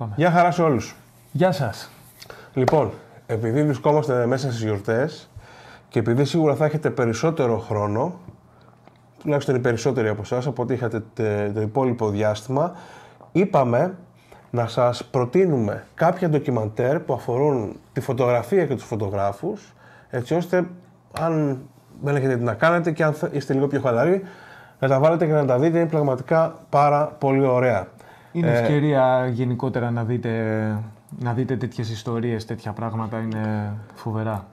Πάμε. Γεια χαρά σε όλους. Γεια σας. Λοιπόν, επειδή βρισκόμαστε μέσα στις γιορτές και επειδή σίγουρα θα έχετε περισσότερο χρόνο, τουλάχιστον οι περισσότεροι από εσάς, από ό,τι είχατε το υπόλοιπο διάστημα, είπαμε να σας προτείνουμε κάποια ντοκιμαντέρ που αφορούν τη φωτογραφία και τους φωτογράφους, έτσι ώστε αν δεν έχετε τι να κάνετε και αν είστε λίγο πιο χαλαροί, να τα βάλετε και να τα δείτε, είναι πραγματικά πάρα πολύ ωραία. Είναι ε, ευκαιρία γενικότερα να δείτε, να δείτε τέτοιες ιστορίες, τέτοια πράγματα. Είναι φοβερά.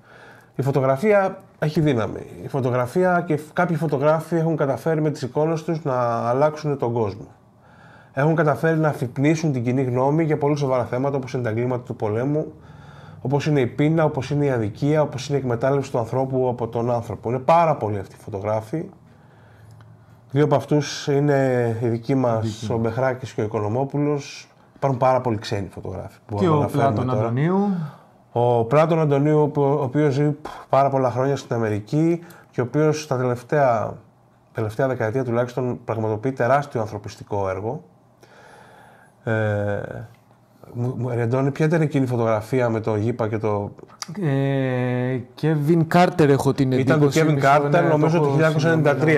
Η φωτογραφία έχει δύναμη. Η φωτογραφία και κάποιοι φωτογράφοι έχουν καταφέρει με τις εικόνες τους να αλλάξουν τον κόσμο. Έχουν καταφέρει να αφυπνίσουν την κοινή γνώμη για πολύ σοβαρά θέματα όπως είναι τα εγκλήματα του πολέμου, όπως είναι η πείνα, όπως είναι η αδικία, όπως είναι η εκμετάλλευση του ανθρώπου από τον άνθρωπο. Είναι πάρα πολλοί αυτοί οι φωτογράφοι Δύο από αυτούς είναι οι δικοί μα, ο Μπεχράκης και ο Οικονομόπουλος. Υπάρχουν πάρα πολλοί ξένοι φωτογράφοι. Που και ο Πλάτων Αντωνίου. Ο Πλάτων Αντωνίου, ο οποίος ζει πάρα πολλά χρόνια στην Αμερική και ο οποίος τα τελευταία, τελευταία δεκαετία τουλάχιστον πραγματοποιεί τεράστιο ανθρωπιστικό έργο. Ε, Ρεντώνη, ποια ήταν εκείνη η φωτογραφία με το Γήπα και το. Ε, Kevin Κάρτερ έχω την εντύπωση. Ήταν το Κέβιν Κάρτερ, νομίζω το 1993.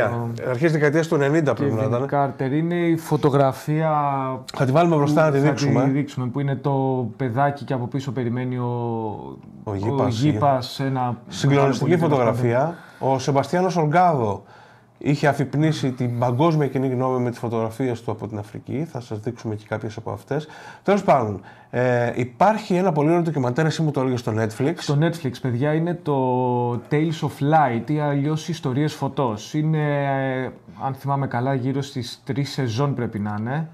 Αρχέ δεκαετίας του 90 πρέπει να ήταν. Κάρτερ είναι η φωτογραφία. Θα τη βάλουμε μπροστά να τη δείξουμε. που είναι το παιδάκι και από πίσω περιμένει ο, ο ε. σε Ένα... Συγκλονιστική φωτογραφία. Ο Σεμπαστιάνος Οργάδο Είχε αφυπνίσει την παγκόσμια κοινή γνώμη με τις φωτογραφίες του από την Αφρική. Θα σας δείξουμε και κάποιες από αυτές. Τέλος πάντων, ε, υπάρχει ένα πολύ ωραίο ντοκιμαντέρ, εσύ μου το έλεγες στο Netflix. Στο Netflix, παιδιά, είναι το Tales of Light ή αλλιώς Ιστορίες Φωτός. Είναι, αν θυμάμαι καλά, γύρω στις τρεις σεζόν πρέπει να είναι.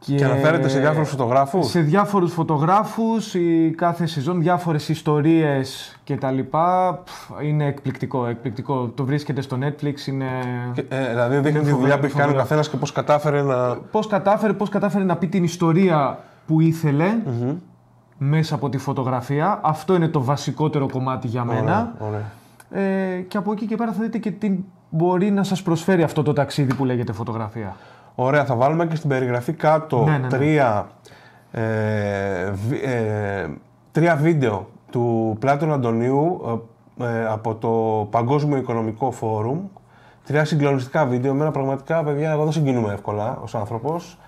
Και, και αναφέρεται σε διάφορους φωτογράφους. Σε διάφορους φωτογράφους, η κάθε σεζόν, διάφορες ιστορίες και τα λοιπά. Είναι εκπληκτικό, εκπληκτικό. Το βρίσκεται στο Netflix, είναι... Ε, δηλαδή δείχνει τη δουλειά που έχει κάνει ο καθένας και πώς κατάφερε να... Πώς κατάφερε, πώς κατάφερε να πει την ιστορία που ηθελε μέσα από τη φωτογραφία. Αυτό είναι το βασικότερο κομμάτι για μένα. Ε, και από εκεί και πέρα θα δείτε και τι μπορεί να σας προσφέρει αυτό το ταξίδι που λέγεται φωτογραφία. Ωραία, θα βάλουμε και στην περιγραφή κάτω ναι, ναι, ναι. Τρία, ε, ε, τρία βίντεο του Πλάτων Αντωνίου ε, από το Παγκόσμιο Οικονομικό Φόρουμ. Τρία συγκλονιστικά βίντεο. Εμένα πραγματικά, παιδιά, εγώ δεν συγκινούμαι εύκολα ως άνθρωπος.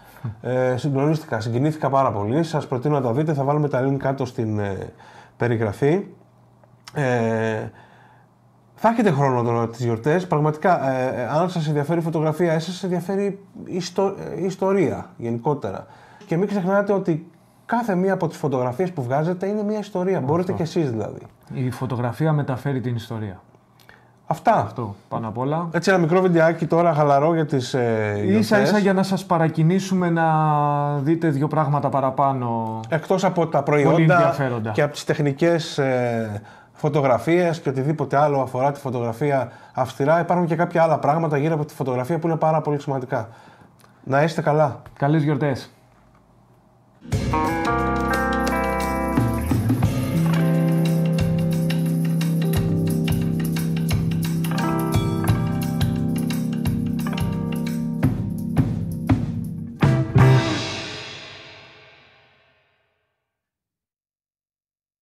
Ε, συγκλονίστηκα, συγκινήθηκα πάρα πολύ. Σας προτείνω να τα δείτε. Θα βάλουμε τα link κάτω στην περιγραφή. Ε, θα έχετε χρόνο τώρα τις γιορτές. Πραγματικά, ε, ε αν σας ενδιαφέρει η φωτογραφία, σας ενδιαφέρει ε, η ιστορία γενικότερα. Και μην ξεχνάτε ότι κάθε μία από τις φωτογραφίες που βγάζετε είναι μια ιστορία. Αυτό. ιστορια μπορειτε κι εσείς δηλαδή. Η φωτογραφία μεταφέρει την ιστορία. Αυτά. Αυτό πάνω απ' όλα. Έτσι, ένα μικρό βιντεάκι τώρα χαλαρό για τις ε, σα ίσα για να σας παρακινήσουμε να δείτε δύο πράγματα παραπάνω. Εκτός από τα προϊόντα και από τις τεχνικές. Ε, φωτογραφίες και οτιδήποτε άλλο αφορά τη φωτογραφία αυστηρά, υπάρχουν και κάποια άλλα πράγματα γύρω από τη φωτογραφία που είναι πάρα πολύ σημαντικά. Να είστε καλά. Καλές γιορτές.